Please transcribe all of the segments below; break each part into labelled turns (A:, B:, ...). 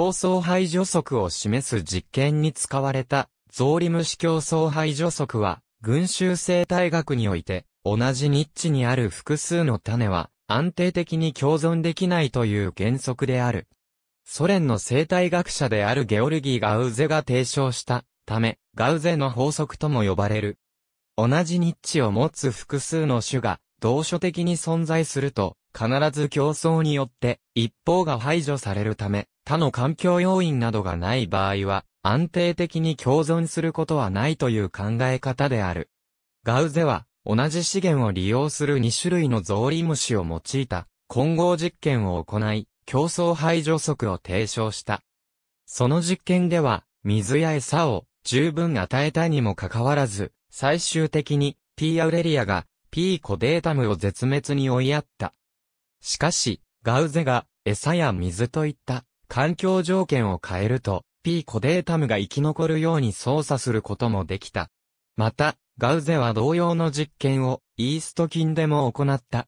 A: 競争排除則を示す実験に使われた、ゾウリム子競争排除則は、群衆生態学において、同じニッチにある複数の種は、安定的に共存できないという原則である。ソ連の生態学者であるゲオルギー・ガウゼが提唱したため、ガウゼの法則とも呼ばれる。同じニッチを持つ複数の種が、同所的に存在すると、必ず競争によって一方が排除されるため、他の環境要因などがない場合は、安定的に共存することはないという考え方である。ガウゼは、同じ資源を利用する2種類のゾウリムシを用いた混合実験を行い、競争排除則を提唱した。その実験では、水や餌を十分与えたにもかかわらず、最終的に P. アウレリアが P. コデータムを絶滅に追いやった。しかし、ガウゼが餌や水といった環境条件を変えると、P コデータムが生き残るように操作することもできた。また、ガウゼは同様の実験をイースト菌でも行った。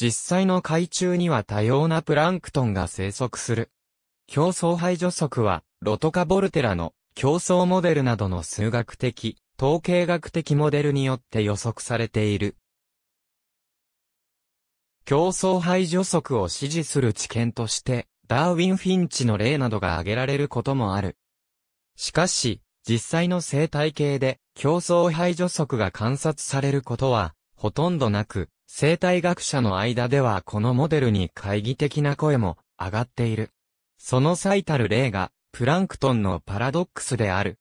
A: 実際の海中には多様なプランクトンが生息する。競争排除則は、ロトカボルテラの競争モデルなどの数学的、統計学的モデルによって予測されている。競争排除則を支持する知見として、ダーウィン・フィンチの例などが挙げられることもある。しかし、実際の生態系で競争排除則が観察されることは、ほとんどなく、生態学者の間ではこのモデルに懐疑的な声も上がっている。その最たる例が、プランクトンのパラドックスである。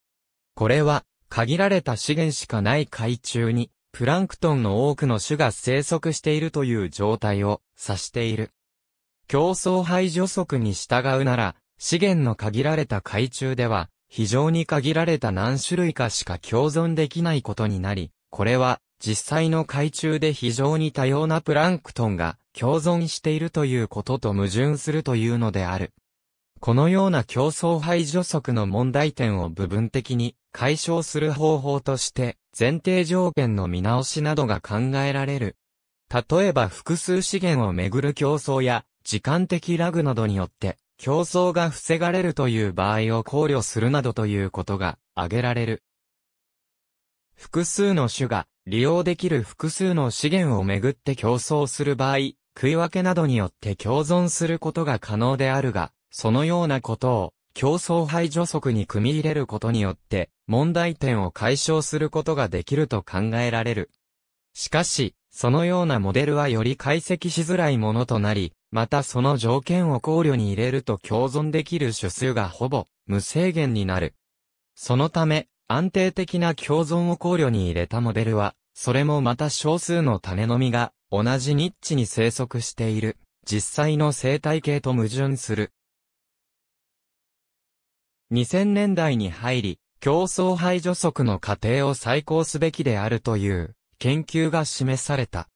A: これは、限られた資源しかない海中に、プランクトンの多くの種が生息しているという状態を指している。競争排除則に従うなら、資源の限られた海中では、非常に限られた何種類かしか共存できないことになり、これは実際の海中で非常に多様なプランクトンが共存しているということと矛盾するというのである。このような競争排除則の問題点を部分的に解消する方法として、前提条件の見直しなどが考えられる。例えば複数資源をめぐる競争や、時間的ラグなどによって、競争が防がれるという場合を考慮するなどということが挙げられる。複数の種が利用できる複数の資源をめぐって競争する場合、食い分けなどによって共存することが可能であるが、そのようなことを、競争排除則に組み入れることによって、問題点を解消することができると考えられる。しかし、そのようなモデルはより解析しづらいものとなり、またその条件を考慮に入れると共存できる種数がほぼ無制限になる。そのため、安定的な共存を考慮に入れたモデルは、それもまた少数の種のみが同じニッチに生息している、実際の生態系と矛盾する。2000年代に入り、競争排除則の過程を再考すべきであるという研究が示された。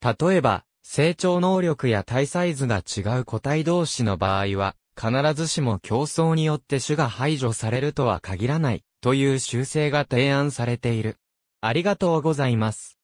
A: 例えば、成長能力や体サイズが違う個体同士の場合は、必ずしも競争によって種が排除されるとは限らないという修正が提案されている。ありがとうございます。